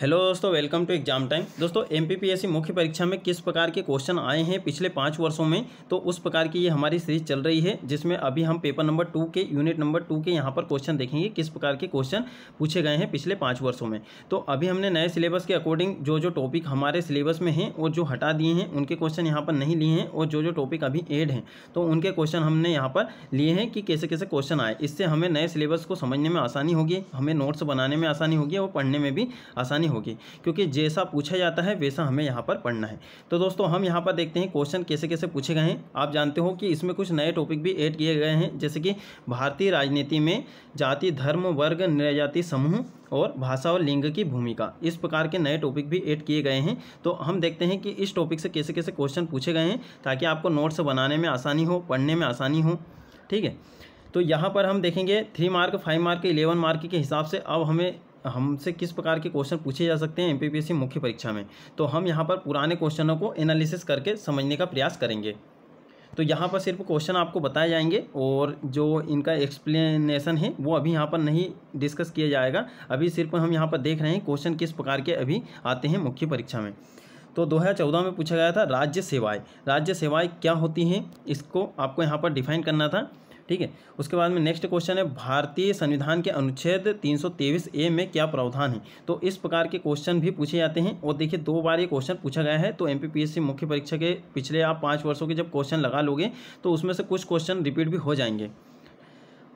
hello दोस्तों welcome to exam time दोस्तों MPPSC मुख्य परीक्षा में किस प्रकार के क्वेश्चन आए हैं पिछले पाँच वर्षों में तो उस प्रकार की ये हमारी सीरीज चल रही है जिसमें अभी हम पेपर नंबर टू के यूनिट नंबर टू के यहाँ पर क्वेश्चन देखेंगे किस प्रकार के क्वेश्चन पूछे गए हैं पिछले पाँच वर्षों में तो अभी हमने नए सिलेबस के अकॉर्डिंग जो जो टॉपिक हमारे सिलेबस में हैं और जो हटा दिए हैं उनके क्वेश्चन यहाँ पर नहीं लिए हैं और जो जो टॉपिक अभी एड हैं तो उनके क्वेश्चन हमने यहाँ पर लिए हैं कि कैसे कैसे क्वेश्चन आए इससे हमें नए सिलेबस को समझने में आसानी होगी हमें नोट्स बनाने में आसानी होगी और पढ़ने में भी आसानी पढ़नी होगी क्योंकि जैसा पूछा जाता है वैसा हमें यहाँ पर पढ़ना है तो दोस्तों हम यहाँ पर देखते हैं क्वेश्चन कैसे कैसे पूछे गए हैं आप जानते हो कि इसमें कुछ नए टॉपिक भी ऐड किए गए हैं जैसे कि भारतीय राजनीति में जाति धर्म वर्ग निर्जाति समूह और भाषा और लिंग की भूमिका इस प्रकार के नए टॉपिक भी ऐड किए गए हैं तो हम देखते हैं कि इस टॉपिक से कैसे कैसे क्वेश्चन पूछे गए हैं ताकि आपको नोट्स बनाने में आसानी हो पढ़ने में आसानी हो ठीक है तो यहाँ पर हम देखेंगे three mark five mark eleven mark के हिसाब से अब हमें हमसे किस प्रकार के क्वेश्चन पूछे जा सकते हैं एमपीपीएससी मुख्य परीक्षा में तो हम यहाँ पर पुराने क्वेश्चनों को एनालिसिस करके समझने का प्रयास करेंगे तो यहाँ पर सिर्फ क्वेश्चन आपको बताए जाएंगे और जो इनका एक्सप्लेनेशन है वो अभी यहाँ पर नहीं डिस्कस किया जाएगा अभी सिर्फ हम यहाँ पर देख रहे हैं क्वेश्चन किस प्रकार के अभी आते हैं मुख्य परीक्षा में तो 2014 में पूछा गया था राज्य सेवाएं राज्य सेवाएं क्या होती हैं इसको आपको यहाँ पर डिफाइन करना था ठीक है उसके बाद में नेक्स्ट क्वेश्चन है भारतीय संविधान के अनुच्छेद 323 ए में क्या प्रावधान है तो इस प्रकार के क्वेश्चन भी पूछे जाते हैं और देखिए दो बार ये क्वेश्चन पूछा गया है तो एम मुख्य परीक्षा के पिछले आप पाँच वर्षों के जब क्वेश्चन लगा लोगे तो उसमें से कुछ क्वेश्चन रिपीट भी हो जाएंगे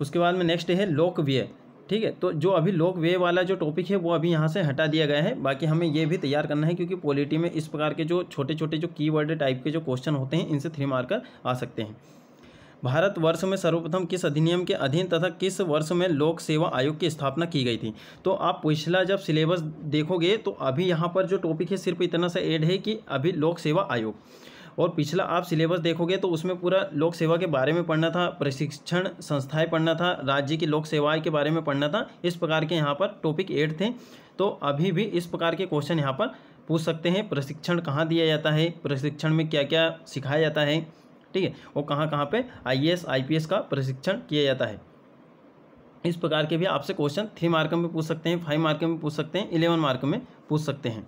उसके बाद में नेक्स्ट है लोकव्यय ठीक है तो जो अभी लोक वे वाला जो टॉपिक है वो अभी यहाँ से हटा दिया गया है बाकी हमें ये भी तैयार करना है क्योंकि पॉलिटी में इस प्रकार के जो छोटे छोटे जो कीवर्ड टाइप के जो क्वेश्चन होते हैं इनसे थ्री मार्कर आ सकते हैं भारत वर्ष में सर्वप्रथम किस अधिनियम के अधीन तथा किस वर्ष में लोक सेवा आयोग की स्थापना की गई थी तो आप पिछला जब सिलेबस देखोगे तो अभी यहाँ पर जो टॉपिक है सिर्फ इतना सा एड है कि अभी लोक सेवा आयोग और पिछला आप सिलेबस देखोगे तो उसमें पूरा लोक सेवा के बारे में पढ़ना था प्रशिक्षण संस्थाएं पढ़ना था राज्य की लोक सेवाएं के बारे में पढ़ना था इस प्रकार के यहाँ पर टॉपिक एड थे तो अभी भी इस प्रकार के क्वेश्चन यहाँ पर पूछ सकते हैं प्रशिक्षण कहाँ दिया जाता है प्रशिक्षण में क्या क्या सिखाया जाता है ठीक है वो कहाँ कहाँ पे आईएएस आईपीएस का प्रशिक्षण किया जाता है इस प्रकार के भी आपसे क्वेश्चन थ्री मार्क में पूछ सकते हैं फाइव मार्क में पूछ सकते हैं इलेवन मार्क में पूछ सकते हैं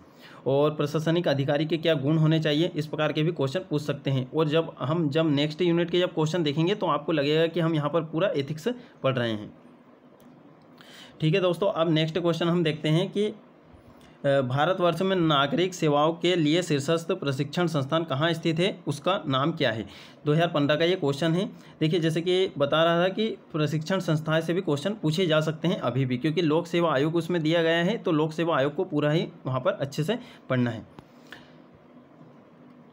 और प्रशासनिक अधिकारी के क्या गुण होने चाहिए इस प्रकार के भी क्वेश्चन पूछ सकते हैं और जब हम जब नेक्स्ट यूनिट के जब क्वेश्चन देखेंगे तो आपको लगेगा कि हम यहाँ पर पूरा एथिक्स पढ़ रहे हैं ठीक है दोस्तों अब नेक्स्ट क्वेश्चन हम देखते हैं कि भारतवर्ष में नागरिक सेवाओं के लिए शीर्षस्थ प्रशिक्षण संस्थान कहाँ स्थित है उसका नाम क्या है 2015 का ये क्वेश्चन है देखिए जैसे कि बता रहा था कि प्रशिक्षण संस्थाएं से भी क्वेश्चन पूछे जा सकते हैं अभी भी क्योंकि लोक सेवा आयोग उसमें दिया गया है तो लोक सेवा आयोग को पूरा ही वहाँ पर अच्छे से पढ़ना है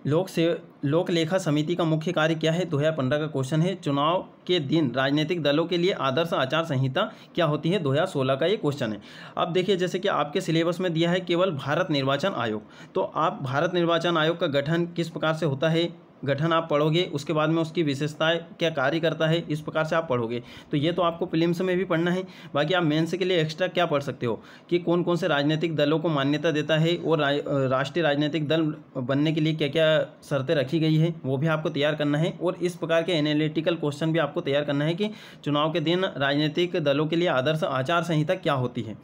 लोक से लोक लेखा समिति का मुख्य कार्य क्या है दो हज़ार पंद्रह का क्वेश्चन है चुनाव के दिन राजनीतिक दलों के लिए आदर्श आचार संहिता क्या होती है दो हज़ार सोलह का ये क्वेश्चन है अब देखिए जैसे कि आपके सिलेबस में दिया है केवल भारत निर्वाचन आयोग तो आप भारत निर्वाचन आयोग का गठन किस प्रकार से होता है गठन आप पढ़ोगे उसके बाद में उसकी विशेषताएं क्या कार्य करता है इस प्रकार से आप पढ़ोगे तो ये तो आपको फिल्म में भी पढ़ना है बाकी आप मेन्स के लिए एक्स्ट्रा क्या पढ़ सकते हो कि कौन कौन से राजनीतिक दलों को मान्यता देता है और राष्ट्रीय राजनीतिक दल बनने के लिए क्या क्या शर्तें रखी गई है वो भी आपको तैयार करना है और इस प्रकार के एनालिटिकल क्वेश्चन भी आपको तैयार करना है कि चुनाव के दिन राजनीतिक दलों के लिए आदर्श आचार संहिता क्या होती है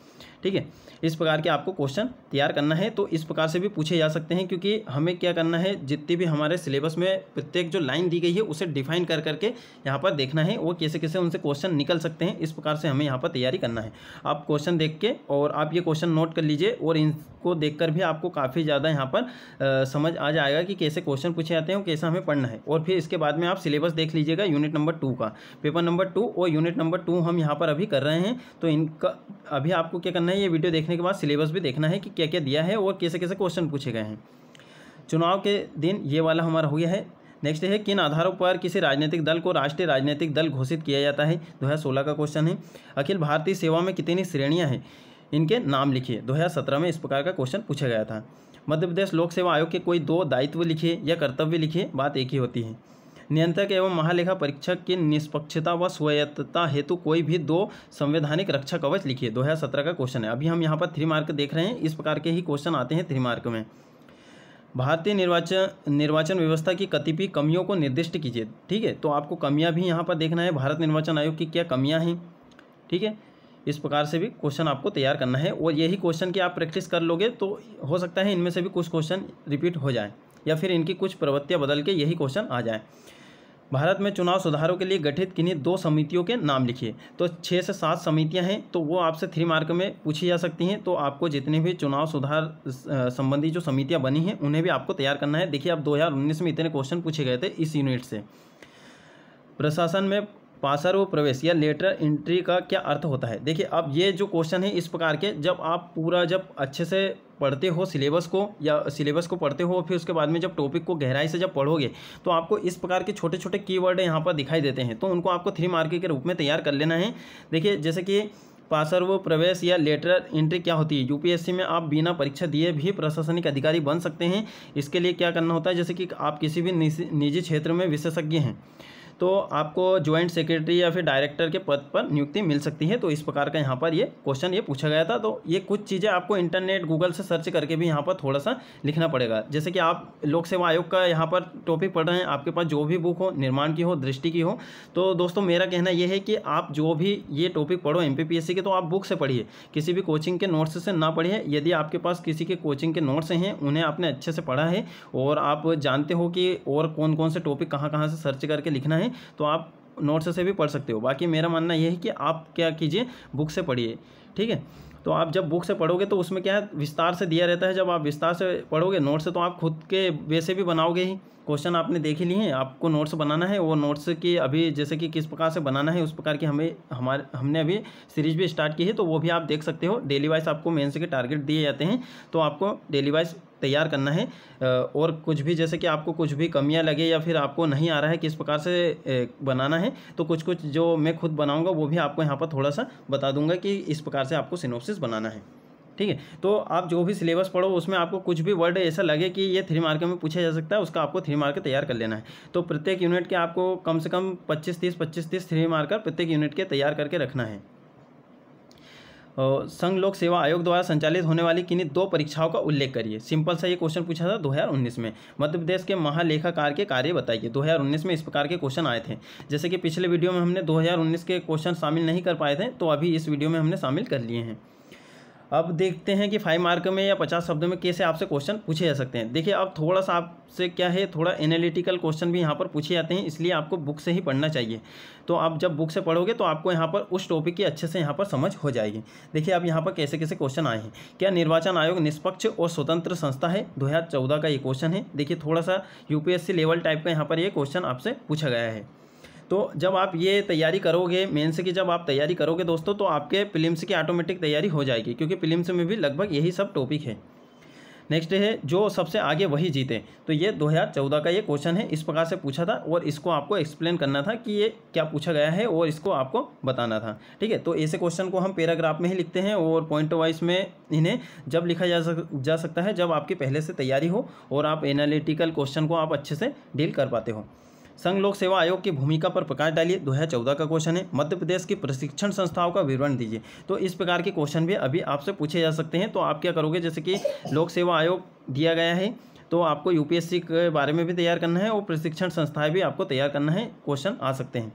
ठीक है इस प्रकार के आपको क्वेश्चन तैयार करना है तो इस प्रकार से भी पूछे जा सकते हैं क्योंकि हमें क्या करना है जितनी भी हमारे सिलेबस में प्रत्येक जो लाइन दी गई है उसे डिफाइन कर करके यहाँ पर देखना है वो कैसे कैसे उनसे क्वेश्चन निकल सकते हैं इस प्रकार से हमें यहाँ पर तैयारी करना है आप क्वेश्चन देख के और आप ये क्वेश्चन नोट कर लीजिए और इनको देख भी आपको काफ़ी ज़्यादा यहाँ पर समझ आ जाएगा कि कैसे क्वेश्चन पूछे जाते हैं और कैसे हमें पढ़ना है और फिर इसके बाद में आप सिलेबस देख लीजिएगा यूनिट नंबर टू का पेपर नंबर टू और यूनिट नंबर टू हम यहाँ पर अभी कर रहे हैं तो इनका अभी आपको क्या करना करना है ये वीडियो देखने के बाद सिलेबस भी देखना है कि क्या क्या दिया है और कैसे कैसे क्वेश्चन पूछे गए हैं चुनाव के दिन ये वाला हमारा हो गया है नेक्स्ट है किन आधारों पर किसी राजनीतिक दल को राष्ट्रीय राजनीतिक दल घोषित किया जाता है दो हज़ार सोलह का क्वेश्चन है अखिल भारतीय सेवा में कितनी श्रेणियाँ हैं इनके नाम लिखिए दो हज़ार सत्रह में इस प्रकार का क्वेश्चन पूछा गया था मध्य प्रदेश लोक सेवा आयोग के कोई दो दायित्व लिखिए या कर्तव्य लिखिए बात एक ही होती है नियंत्रक एवं महालेखा परीक्षक की निष्पक्षता व स्वयत्ता हेतु कोई भी दो संवैधानिक रक्षा कवच लिखिए दो का क्वेश्चन है अभी हम यहाँ पर थ्री मार्क देख रहे हैं इस प्रकार के ही क्वेश्चन आते हैं थ्री मार्क में भारतीय निर्वाचन निर्वाचन व्यवस्था की कतिपय कमियों को निर्दिष्ट कीजिए ठीक है तो आपको कमियां भी यहाँ पर देखना है भारत निर्वाचन आयोग की क्या कमियां हैं ठीक है इस प्रकार से भी क्वेश्चन आपको तैयार करना है और यही क्वेश्चन की आप प्रैक्टिस कर लोगे तो हो सकता है इनमें से भी कुछ क्वेश्चन रिपीट हो जाए या फिर इनकी कुछ प्रवृत्तियाँ बदल के यही क्वेश्चन आ जाए भारत में चुनाव सुधारों के लिए गठित किन्हीं दो समितियों के नाम लिखिए तो छः से सात समितियां हैं तो वो आपसे थ्री मार्क में पूछी जा सकती हैं तो आपको जितने भी चुनाव सुधार संबंधी जो समितियां बनी हैं उन्हें भी आपको तैयार करना है देखिए आप 2019 में इतने क्वेश्चन पूछे गए थे इस यूनिट से प्रशासन में पासर व प्रवेश या लेटर एंट्री का क्या अर्थ होता है देखिए अब ये जो क्वेश्चन है इस प्रकार के जब आप पूरा जब अच्छे से पढ़ते हो सिलेबस को या सिलेबस को पढ़ते हो फिर उसके बाद में जब टॉपिक को गहराई से जब पढ़ोगे तो आपको इस प्रकार के छोटे छोटे कीवर्ड यहाँ पर दिखाई देते हैं तो उनको आपको थ्री मार्के के रूप में तैयार कर लेना है देखिए जैसे कि पासर्व प्रवेश या लेटर एंट्री क्या होती है यूपीएससी में आप बिना परीक्षा दिए भी प्रशासनिक अधिकारी बन सकते हैं इसके लिए क्या करना होता है जैसे कि आप किसी भी निजी क्षेत्र में विशेषज्ञ हैं तो आपको ज्वाइंट सेक्रेटरी या फिर डायरेक्टर के पद पर नियुक्ति मिल सकती है तो इस प्रकार का यहाँ पर ये क्वेश्चन ये पूछा गया था तो ये कुछ चीज़ें आपको इंटरनेट गूगल से सर्च करके भी यहाँ पर थोड़ा सा लिखना पड़ेगा जैसे कि आप लोक सेवा आयोग का यहाँ पर टॉपिक पढ़ रहे हैं आपके पास जो भी बुक हो निर्माण की हो दृष्टि की हो तो दोस्तों मेरा कहना यह है कि आप जो भी ये टॉपिक पढ़ो एम के तो आप बुक से पढ़िए किसी भी कोचिंग के नोट्स से ना पढ़िए यदि आपके पास किसी के कोचिंग के नोट्स हैं उन्हें आपने अच्छे से पढ़ा है और आप जानते हो कि और कौन कौन से टॉपिक कहाँ कहाँ से सर्च करके लिखना है है तो आप नोट्स से भी पढ़ सकते हो बाकी मेरा मानना यह है कि आप क्या कीजिए बुक से पढ़िए ठीक है तो आप जब बुक से पढ़ोगे तो उसमें क्या है विस्तार से दिया रहता है जब आप विस्तार से पढ़ोगे नोट्स से तो आप खुद के वैसे भी बनाओगे ही क्वेश्चन आपने देख ही लिए हैं आपको नोट्स बनाना है वो नोट्स की अभी जैसे कि किस प्रकार से बनाना है उस प्रकार की हमें हमारे हमने अभी सीरीज भी स्टार्ट की है तो वो भी आप देख सकते हो डेली वाइज आपको मेन्स के टारगेट दिए जाते हैं तो आपको डेली वाइज तैयार करना है और कुछ भी जैसे कि आपको कुछ भी कमियां लगे या फिर आपको नहीं आ रहा है किस प्रकार से बनाना है तो कुछ कुछ जो मैं खुद बनाऊंगा वो भी आपको यहाँ पर थोड़ा सा बता दूंगा कि इस प्रकार से आपको सिनोसिस बनाना है ठीक है तो आप जो भी सिलेबस पढ़ो उसमें आपको कुछ भी वर्ड ऐसा लगे कि ये थ्री मार्क में पूछा जा सकता है उसका आपको थ्री मार्क तैयार कर लेना है तो प्रत्येक यूनिट के आपको कम से कम पच्चीस तीस पच्चीस तीस थ्री मार्कर प्रत्येक यूनिट के तैयार करके रखना है संघ लोक सेवा आयोग द्वारा संचालित होने वाली किन्हीं दो परीक्षाओं का उल्लेख करिए सिंपल सा ये क्वेश्चन पूछा था 2019 में मध्य प्रदेश के महालेखाकार के कार्य बताइए 2019 में इस प्रकार के क्वेश्चन आए थे जैसे कि पिछले वीडियो में हमने 2019 के क्वेश्चन शामिल नहीं कर पाए थे तो अभी इस वीडियो में हमने शामिल कर लिए हैं अब देखते हैं कि फाइव मार्क में या पचास शब्दों में कैसे आपसे क्वेश्चन पूछे जा सकते हैं देखिए अब थोड़ा सा आपसे क्या है थोड़ा एनालिटिकल क्वेश्चन भी यहाँ पर पूछे जाते हैं इसलिए आपको बुक से ही पढ़ना चाहिए तो आप जब बुक से पढ़ोगे तो आपको यहाँ पर उस टॉपिक की अच्छे से यहाँ पर समझ हो जाएगी देखिए अब यहाँ पर कैसे कैसे क्वेश्चन आए हैं क्या निर्वाचन आयोग निष्पक्ष और स्वतंत्र संस्था है दो का ये क्वेश्चन है देखिए थोड़ा सा यूपीएससी लेवल टाइप का यहाँ पर ये क्वेश्चन आपसे पूछा गया है तो जब आप ये तैयारी करोगे मेन्स की जब आप तैयारी करोगे दोस्तों तो आपके फिल्म्स की ऑटोमेटिक तैयारी हो जाएगी क्योंकि फिल्म्स में भी लगभग यही सब टॉपिक है नेक्स्ट है जो सबसे आगे वही जीते तो ये 2014 का ये क्वेश्चन है इस प्रकार से पूछा था और इसको आपको एक्सप्लेन करना था कि ये क्या पूछा गया है और इसको आपको बताना था ठीक है तो ऐसे क्वेश्चन को हम पैराग्राफ में ही लिखते हैं और पॉइंट वाइज में इन्हें जब लिखा जा सक जा सकता है जब आपकी पहले से तैयारी हो और आप एनालिटिकल क्वेश्चन को आप अच्छे से डील कर पाते हो संघ लोक सेवा आयोग की भूमिका पर प्रकाश डालिए दो का क्वेश्चन है मध्य प्रदेश की प्रशिक्षण संस्थाओं का विवरण दीजिए तो इस प्रकार के क्वेश्चन भी अभी आपसे पूछे जा सकते हैं तो आप क्या करोगे जैसे कि लोक सेवा आयोग दिया गया है तो आपको यूपीएससी के बारे में भी तैयार करना है और प्रशिक्षण संस्थाएं भी आपको तैयार करना है क्वेश्चन आ सकते हैं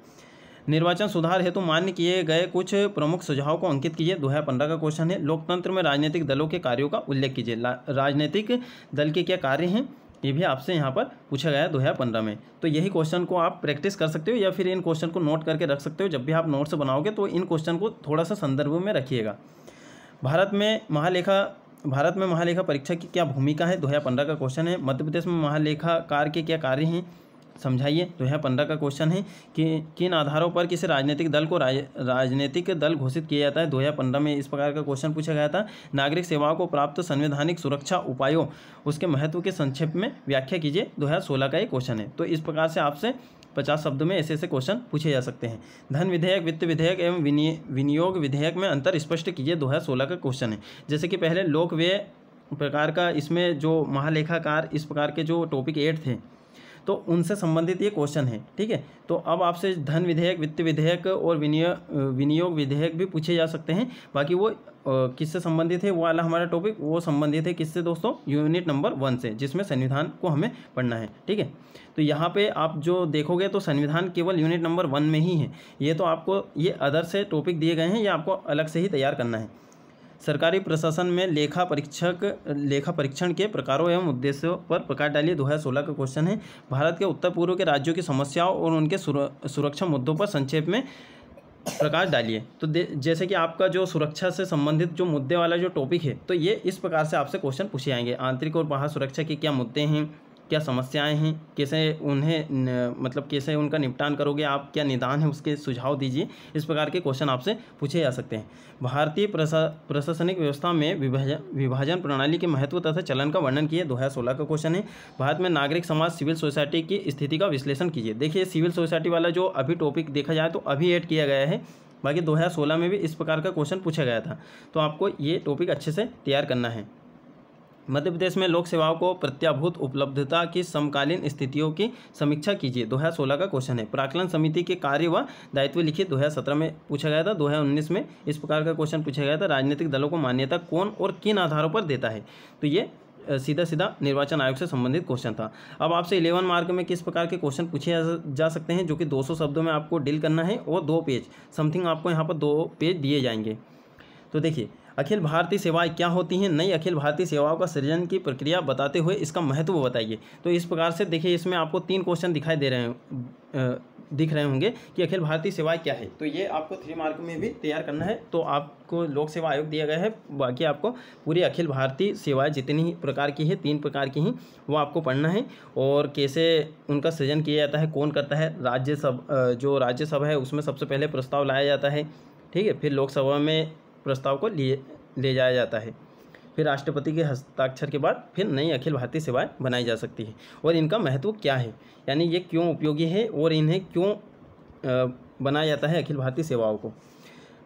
निर्वाचन सुधार हेतु तो मान्य किए गए कुछ प्रमुख सुझाव को अंकित कीजिए दो हजार पंद्रह का क्वेश्चन है लोकतंत्र में राजनीतिक दलों के कार्यों का उल्लेख कीजिए राजनीतिक दल के क्या कार्य हैं ये भी आपसे यहाँ पर पूछा गया दो हजार पंद्रह में तो यही क्वेश्चन को आप प्रैक्टिस कर सकते हो या फिर इन क्वेश्चन को नोट करके रख सकते हो जब भी आप नोट्स बनाओगे तो इन क्वेश्चन को थोड़ा सा संदर्भ में रखिएगा भारत में महालेखा भारत में महालेखा परीक्षा की क्या भूमिका है दो का क्वेश्चन है मध्य प्रदेश में महालेखाकार के क्या कार्य हैं समझाइए दो तो हज़ार पंद्रह का क्वेश्चन है कि किन आधारों पर किसी राजनीतिक दल को राज, राजनीतिक दल घोषित किया जाता है दो हज़ार पंद्रह में इस प्रकार का क्वेश्चन पूछा गया था नागरिक सेवाओं को प्राप्त संवैधानिक सुरक्षा उपायों उसके महत्व के संक्षेप में व्याख्या कीजिए दो हज़ार सोलह का ये क्वेश्चन है तो इस प्रकार से आपसे पचास शब्द में ऐसे ऐसे क्वेश्चन पूछे जा सकते हैं धन विधेयक वित्त विधेयक एवं विनियोग विधेयक में अंतर स्पष्ट कीजिए दो हज़ार सोलह का क्वेश्चन है जैसे कि पहले लोक व्यय प्रकार का इसमें जो महालेखाकार इस प्रकार के जो टॉपिक एट थे तो उनसे संबंधित ये क्वेश्चन है ठीक है तो अब आपसे धन विधेयक वित्त विधेयक और विनियो विनियोग विधेयक भी पूछे जा सकते हैं बाकी वो किससे संबंधित है वो वाला हमारा टॉपिक वो संबंधित है किससे दोस्तों यूनिट नंबर वन से जिसमें संविधान को हमें पढ़ना है ठीक है तो यहाँ पे आप जो देखोगे तो संविधान केवल यूनिट नंबर वन में ही है ये तो आपको ये अदर से टॉपिक दिए गए हैं ये आपको अलग से ही तैयार करना है सरकारी प्रशासन में लेखा परीक्षक लेखा परीक्षण के प्रकारों एवं उद्देश्यों पर प्रकाश डालिए दो हज़ार सोलह का क्वेश्चन है भारत के उत्तर पूर्व के राज्यों की समस्याओं और उनके सुरक्षा मुद्दों पर संक्षेप में प्रकाश डालिए तो जैसे कि आपका जो सुरक्षा से संबंधित जो मुद्दे वाला जो टॉपिक है तो ये इस प्रकार से आपसे क्वेश्चन पूछे आएंगे आंतरिक और बाहर सुरक्षा के क्या मुद्दे हैं क्या समस्याएं हैं कैसे उन्हें न, मतलब कैसे उनका निपटान करोगे आप क्या निदान है उसके सुझाव दीजिए इस प्रकार के क्वेश्चन आपसे पूछे जा सकते हैं भारतीय प्रशा प्रशासनिक व्यवस्था में विभाजन विभाजन प्रणाली के महत्व तथा चलन का वर्णन किए दो हज़ार सोलह का क्वेश्चन है भारत में नागरिक समाज सिविल सोसाइटी की स्थिति का विश्लेषण कीजिए देखिए सिविल सोसाइटी वाला जो अभी टॉपिक देखा जाए तो अभी एड किया गया है बाकी दो में भी इस प्रकार का क्वेश्चन पूछा गया था तो आपको ये टॉपिक अच्छे से तैयार करना है मध्य प्रदेश में लोक सेवाओं को प्रत्याभूत उपलब्धता की समकालीन स्थितियों की समीक्षा कीजिए दो हज़ार सोलह का क्वेश्चन है प्राकलन समिति के कार्य व दायित्व लिखित सत्रह में पूछा गया था दो हज़ार उन्नीस में इस प्रकार का क्वेश्चन पूछा गया था राजनीतिक दलों को मान्यता कौन और किन आधारों पर देता है तो ये सीधा सीधा निर्वाचन आयोग से संबंधित क्वेश्चन था अब आपसे इलेवन मार्क में किस प्रकार के क्वेश्चन पूछे जा सकते हैं जो कि सौ शब्दों में आपको डील करना है और दो पेज समथिंग आपको यहाँ पर दो पेज दिए जाएंगे तो देखिए अखिल भारतीय सेवाएं क्या होती हैं नई अखिल भारतीय सेवाओं का सृजन की प्रक्रिया बताते हुए इसका महत्व बताइए तो इस प्रकार से देखिए इसमें आपको तीन क्वेश्चन दिखाई दे रहे हैं दिख रहे होंगे कि अखिल भारतीय सेवाएं क्या है तो ये आपको थ्री मार्क में भी तैयार करना है तो आपको लोक सेवा आयोग दिया गया है बाकी आपको पूरी अखिल भारतीय सेवाएं जितनी प्रकार की है तीन प्रकार की हैं वो आपको पढ़ना है और कैसे उनका सृजन किया जाता है कौन करता है राज्यसभा जो राज्यसभा है उसमें सबसे पहले प्रस्ताव लाया जाता है ठीक है फिर लोकसभा में प्रस्ताव को लिए ले जाया जाता है फिर राष्ट्रपति के हस्ताक्षर के बाद फिर नई अखिल भारतीय सेवाएं बनाई जा सकती है और इनका महत्व क्या है यानी ये क्यों उपयोगी है और इन्हें क्यों बनाया जाता है अखिल भारतीय सेवाओं को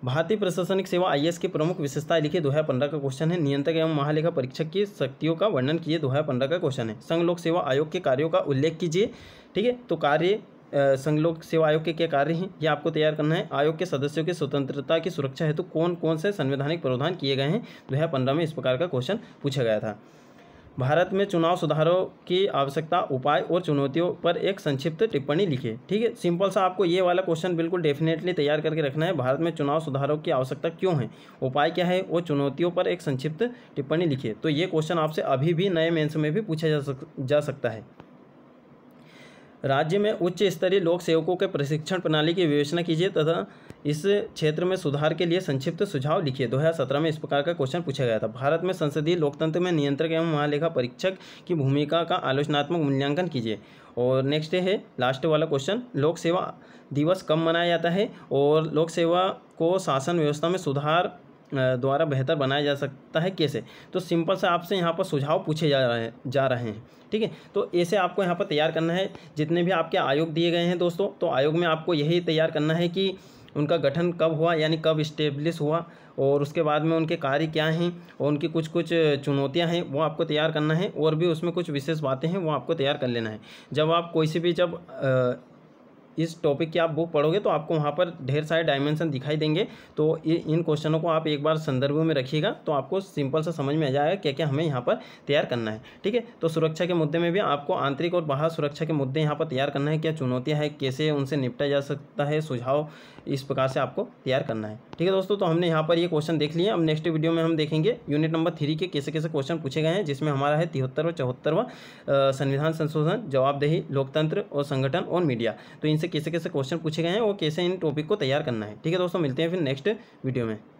भारतीय प्रशासनिक सेवा आई के प्रमुख विशेषताएं लिखे दो हज़ार पंद्रह का क्वेश्चन है नियंत्रक एवं महालेखा परीक्षक की शक्तियों का वर्णन किए दो हज़ार पंद्रह का क्वेश्चन है संघ लोक सेवा आयोग के कार्यों का उल्लेख कीजिए ठीक है तो कार्य संघलोक सेवा आयोग के क्या कार्य हैं यह आपको तैयार करना है आयोग के सदस्यों की स्वतंत्रता की सुरक्षा हेतु तो कौन कौन से संवैधानिक प्रावधान किए गए हैं दो हज़ार पंद्रह में इस प्रकार का क्वेश्चन पूछा गया था भारत में चुनाव सुधारों की आवश्यकता उपाय और चुनौतियों पर एक संक्षिप्त टिप्पणी लिखे ठीक है सिंपल सा आपको ये वाला क्वेश्चन बिल्कुल डेफिनेटली तैयार करके रखना है भारत में चुनाव सुधारों की आवश्यकता क्यों है उपाय क्या है और चुनौतियों पर एक संक्षिप्त टिप्पणी लिखिए तो ये क्वेश्चन आपसे अभी भी नए मेन्स में भी पूछा जा, सक, जा सकता है राज्य में उच्च स्तरीय लोक सेवकों के प्रशिक्षण प्रणाली की विवेचना कीजिए तथा इस क्षेत्र में सुधार के लिए संक्षिप्त सुझाव लिखिए 2017 में इस प्रकार का क्वेश्चन पूछा गया था भारत में संसदीय लोकतंत्र में नियंत्रक एवं महालेखा परीक्षक की भूमिका का आलोचनात्मक मूल्यांकन कीजिए और नेक्स्ट है लास्ट वाला क्वेश्चन लोक सेवा दिवस कब मनाया जाता है और लोक सेवा को शासन व्यवस्था में सुधार द्वारा बेहतर बनाया जा सकता है कैसे तो सिंपल सा आपसे यहाँ पर सुझाव पूछे जा रहे हैं जा रहे हैं ठीक है तो ऐसे आपको यहाँ पर तैयार करना है जितने भी आपके आयोग दिए गए हैं दोस्तों तो आयोग में आपको यही तैयार करना है कि उनका गठन कब हुआ यानी कब इस्टेब्लिश हुआ और उसके बाद में उनके कार्य क्या हैं और उनकी कुछ कुछ चुनौतियां हैं वो आपको तैयार करना है और भी उसमें कुछ विशेष बातें हैं वो आपको तैयार कर लेना है जब आप कोई से भी जब आ, इस टॉपिक की आप बुक पढ़ोगे तो आपको वहाँ पर ढेर सारे डायमेंशन दिखाई देंगे तो इन क्वेश्चनों को आप एक बार संदर्भ में रखिएगा तो आपको सिंपल सा समझ में आ जाएगा क्या क्या हमें यहाँ पर तैयार करना है ठीक है तो सुरक्षा के मुद्दे में भी आपको आंतरिक और बाहर सुरक्षा के मुद्दे यहाँ पर तैयार करना है क्या चुनौतियाँ हैं कैसे उनसे निपटा जा सकता है सुझाव इस प्रकार से आपको तैयार करना है ठीक है दोस्तों तो हमने यहाँ पर ये क्वेश्चन देख लिए अब नेक्स्ट वीडियो में हम देखेंगे यूनिट नंबर थ्री के कैसे कैसे क्वेश्चन पूछे गए हैं जिसमें हमारा है तिहत्तर व चौहत्तरवा संविधान संशोधन जवाबदेही लोकतंत्र और संगठन और मीडिया तो इनसे से कैसे कैसे क्वेश्चन पूछे गए हैं और कैसे इन टॉपिक को तैयार करना है ठीक है दोस्तों मिलते हैं फिर नेक्स्ट वीडियो में